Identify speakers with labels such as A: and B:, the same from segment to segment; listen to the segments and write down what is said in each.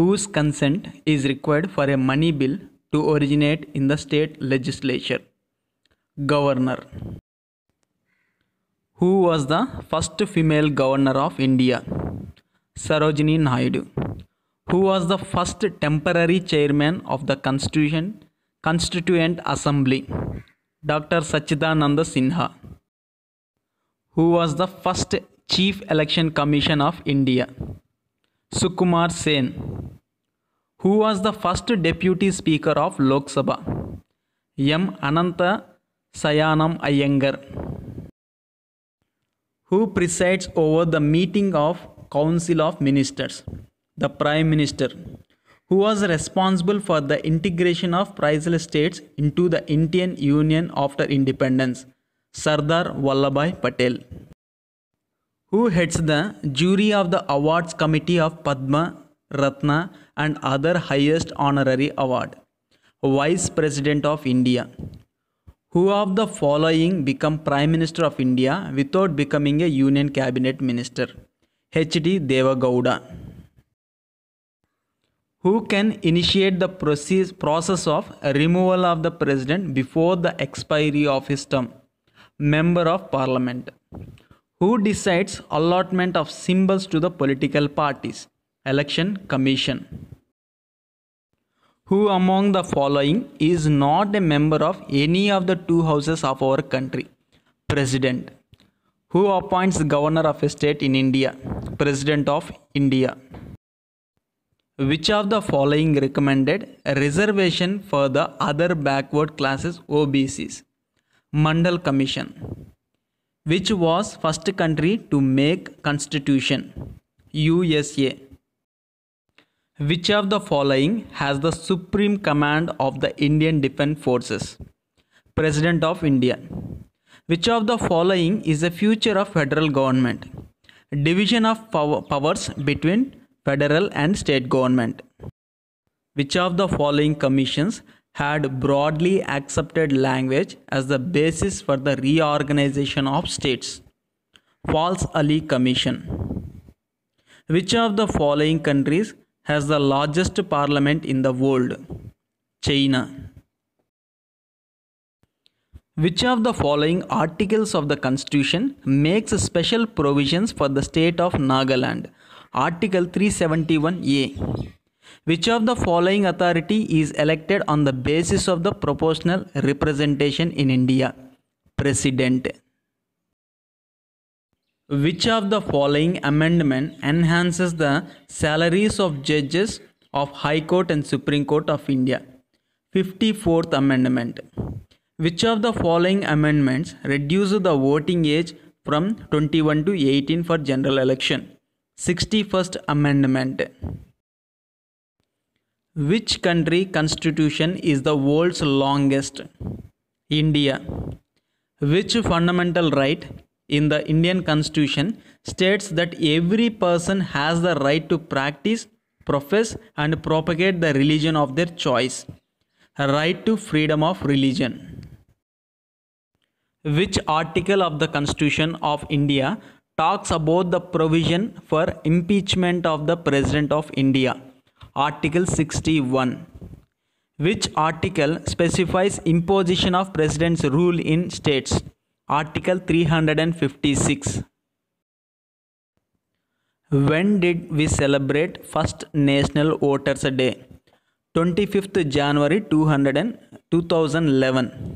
A: whose consent is required for a money bill to originate in the state legislature. Governor Who was the first female governor of India? Sarojini Naidu. Who was the first temporary chairman of the Constitution, Constituent Assembly? Dr. Sachidananda Sinha. Who was the first Chief Election Commission of India? Sukumar Sen, who was the first deputy speaker of Lok Sabha, M. Ananta Sayanam Iyengar, who presides over the meeting of Council of Ministers, the Prime Minister, who was responsible for the integration of priceless states into the Indian Union after independence, Sardar Vallabhai Patel who heads the jury of the awards committee of Padma, Ratna, and other highest honorary award. Vice President of India. Who of the following become Prime Minister of India without becoming a Union Cabinet Minister? H.D. Gowda. Who can initiate the process, process of removal of the President before the expiry of his term? Member of Parliament. Who decides allotment of symbols to the political parties? Election Commission. Who among the following is not a member of any of the two houses of our country? President. Who appoints governor of a state in India? President of India. Which of the following recommended reservation for the other backward classes OBCs? Mandal Commission which was first country to make constitution usa which of the following has the supreme command of the indian defense forces president of india which of the following is the future of federal government division of powers between federal and state government which of the following commissions had broadly accepted language as the basis for the reorganization of states. False Ali Commission. Which of the following countries has the largest parliament in the world? China. Which of the following articles of the constitution makes special provisions for the state of Nagaland? Article 371A. Which of the following authority is elected on the basis of the proportional representation in India? President. Which of the following amendment enhances the salaries of judges of High Court and Supreme Court of India? 54th Amendment. Which of the following amendments reduces the voting age from 21 to 18 for general election? 61st Amendment. Which country constitution is the world's longest? India. Which fundamental right in the Indian constitution states that every person has the right to practice, profess and propagate the religion of their choice? Right to freedom of religion. Which article of the constitution of India talks about the provision for impeachment of the president of India? Article 61 which article specifies imposition of president's rule in states article 356 when did we celebrate first national voters day 25th january 200 2011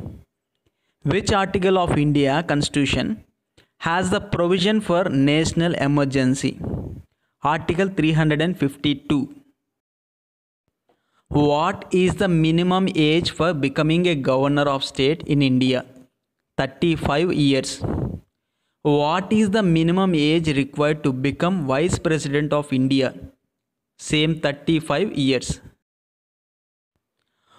A: which article of india constitution has the provision for national emergency article 352 what is the minimum age for becoming a governor of state in India? 35 years. What is the minimum age required to become vice president of India? Same 35 years.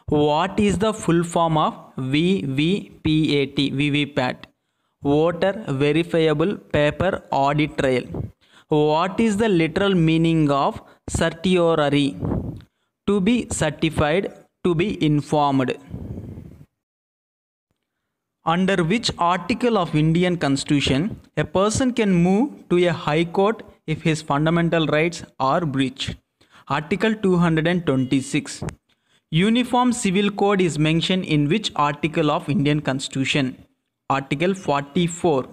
A: What is the full form of VVPAT? VVPAT. Voter Verifiable Paper Audit Trail. What is the literal meaning of certiorari? to be certified, to be informed. Under which article of Indian Constitution a person can move to a high court if his fundamental rights are breached? Article 226. Uniform Civil Code is mentioned in which article of Indian Constitution? Article 44.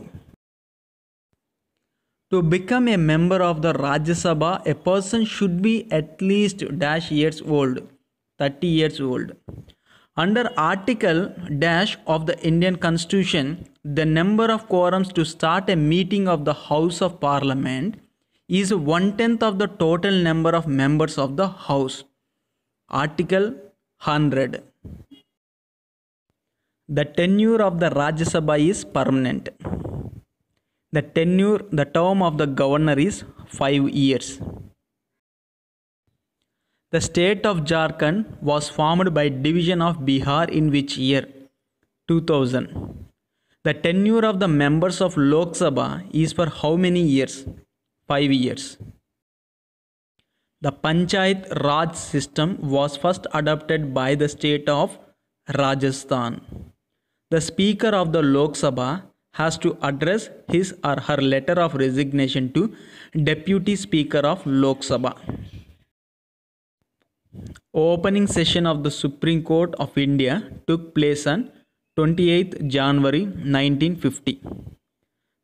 A: To become a member of the Rajya Sabha, a person should be at least dash years old, 30 years old. Under Article dash of the Indian Constitution, the number of quorums to start a meeting of the House of Parliament is one tenth of the total number of members of the House. Article 100. The tenure of the Rajya Sabha is permanent. The tenure, the term of the governor is 5 years. The state of Jharkhand was formed by division of Bihar in which year? 2000. The tenure of the members of Lok Sabha is for how many years? 5 years. The Panchayat Raj system was first adopted by the state of Rajasthan. The Speaker of the Lok Sabha has to address his or her letter of resignation to Deputy Speaker of Lok Sabha. Opening session of the Supreme Court of India took place on 28th January 1950.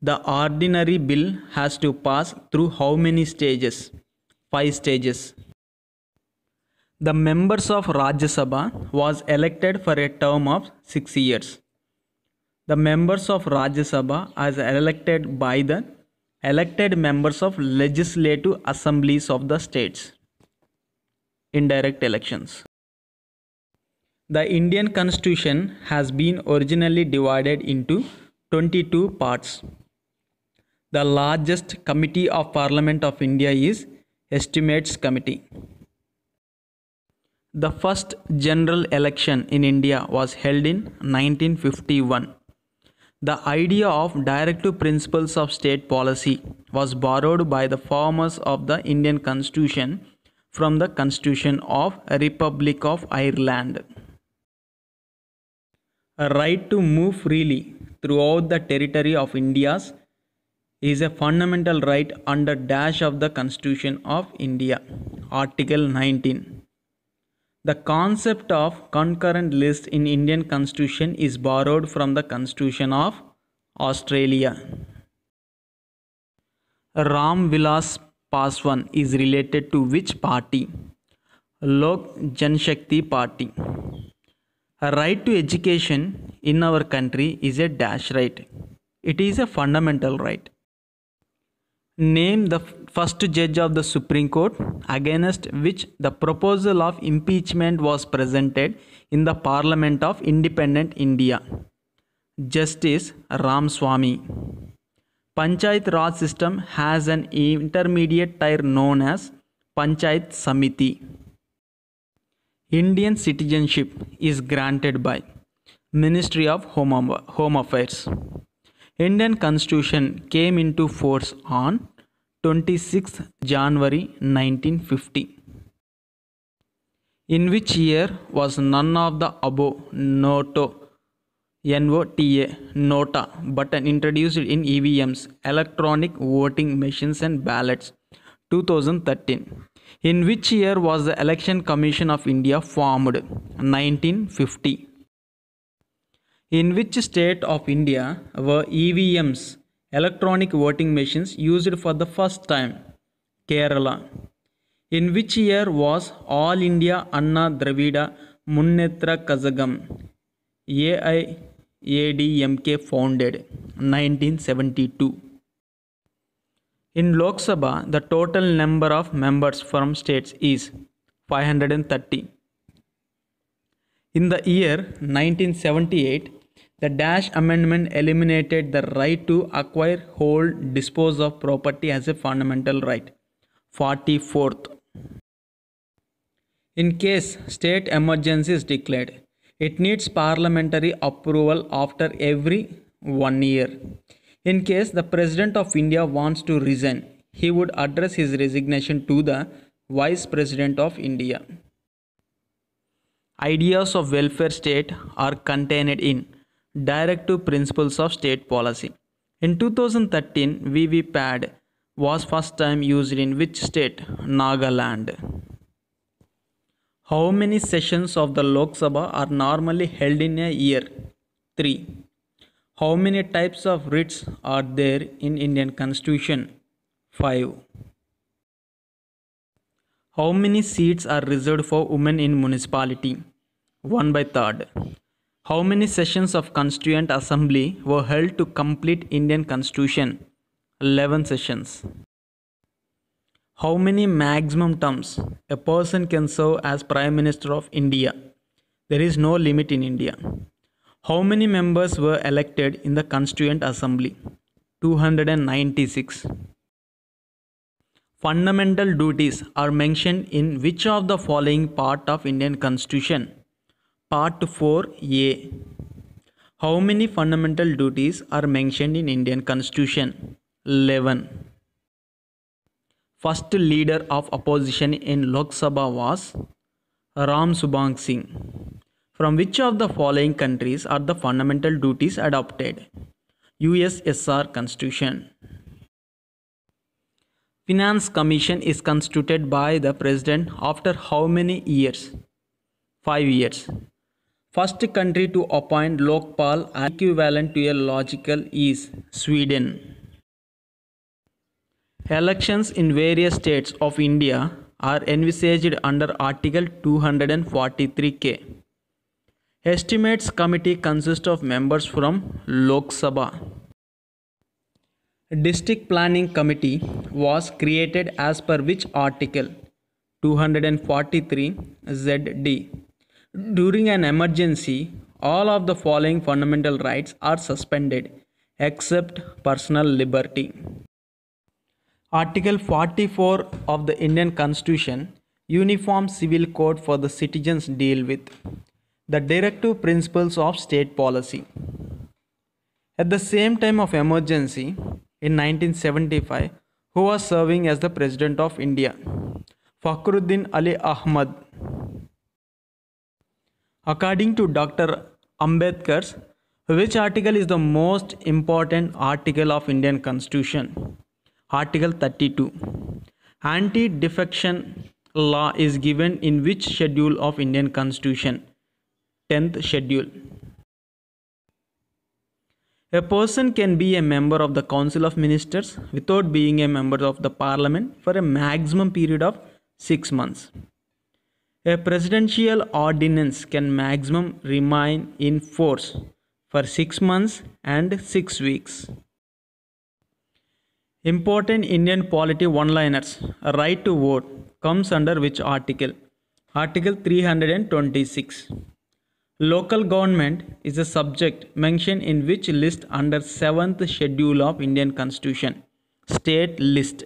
A: The ordinary bill has to pass through how many stages? 5 stages. The members of Rajya Sabha was elected for a term of 6 years. The members of Rajya Sabha are elected by the elected members of legislative assemblies of the states Indirect elections. The Indian constitution has been originally divided into 22 parts. The largest committee of Parliament of India is Estimates Committee. The first general election in India was held in 1951. The idea of directive principles of state policy was borrowed by the formers of the Indian Constitution from the Constitution of Republic of Ireland. A right to move freely throughout the territory of India is a fundamental right under dash of the Constitution of India, Article 19. The concept of concurrent list in Indian constitution is borrowed from the constitution of Australia. Ram Vilas Paswan is related to which party? Lok Janshakti Party. A right to education in our country is a dash right. It is a fundamental right name the first judge of the Supreme Court against which the proposal of impeachment was presented in the Parliament of Independent India. Justice Ram Swami. Panchayat Raj system has an intermediate tier known as Panchayat Samiti. Indian citizenship is granted by Ministry of Home Affairs. Indian Constitution came into force on 26 January 1950. In which year was none of the above NOTO NOTA, NOTA button introduced in EVMs, electronic voting machines and ballots, 2013. In which year was the Election Commission of India formed? 1950. In which state of India were EVMs, electronic voting machines, used for the first time? Kerala. In which year was All India Anna Dravida Munnetra Kazagam AIADMK founded? 1972. In Lok Sabha, the total number of members from states is 530. In the year 1978, the Dash Amendment eliminated the right to acquire, hold, dispose of property as a fundamental right. 44th. In case state emergency is declared, it needs parliamentary approval after every one year. In case the President of India wants to resign, he would address his resignation to the Vice President of India. Ideas of welfare state are contained in Directive Principles of State Policy. In 2013, VVPAD was first time used in which state? Nagaland. How many sessions of the Lok Sabha are normally held in a year? 3. How many types of writs are there in Indian Constitution? 5. How many seats are reserved for women in municipality? 1 by 3rd. How many sessions of Constituent Assembly were held to complete Indian Constitution? 11 sessions. How many maximum terms a person can serve as Prime Minister of India? There is no limit in India. How many members were elected in the Constituent Assembly? 296. Fundamental duties are mentioned in which of the following part of Indian Constitution? Part 4a How many fundamental duties are mentioned in Indian Constitution? 11 First leader of opposition in Lok Sabha was Ram Subhang Singh. From which of the following countries are the fundamental duties adopted? USSR Constitution. Finance Commission is constituted by the President after how many years? 5 years. First country to appoint Lokpal equivalent to a logical is Sweden. Elections in various states of India are envisaged under Article 243K. Estimates committee consists of members from Lok Sabha. District Planning Committee was created as per which article? 243 ZD. During an emergency, all of the following fundamental rights are suspended except personal liberty. Article 44 of the Indian Constitution Uniform Civil Code for the Citizens deal with the directive principles of state policy. At the same time of emergency in 1975, who was serving as the President of India? Fakhruddin Ali Ahmad According to Dr. Ambedkar's, which article is the most important article of Indian Constitution? Article 32. Anti-defection law is given in which schedule of Indian Constitution? 10th schedule. A person can be a member of the Council of Ministers without being a member of the Parliament for a maximum period of 6 months. A presidential ordinance can maximum remain in force for 6 months and 6 weeks. Important Indian polity one liners Right to vote comes under which article? Article 326. Local government is a subject mentioned in which list under 7th schedule of Indian Constitution. State list.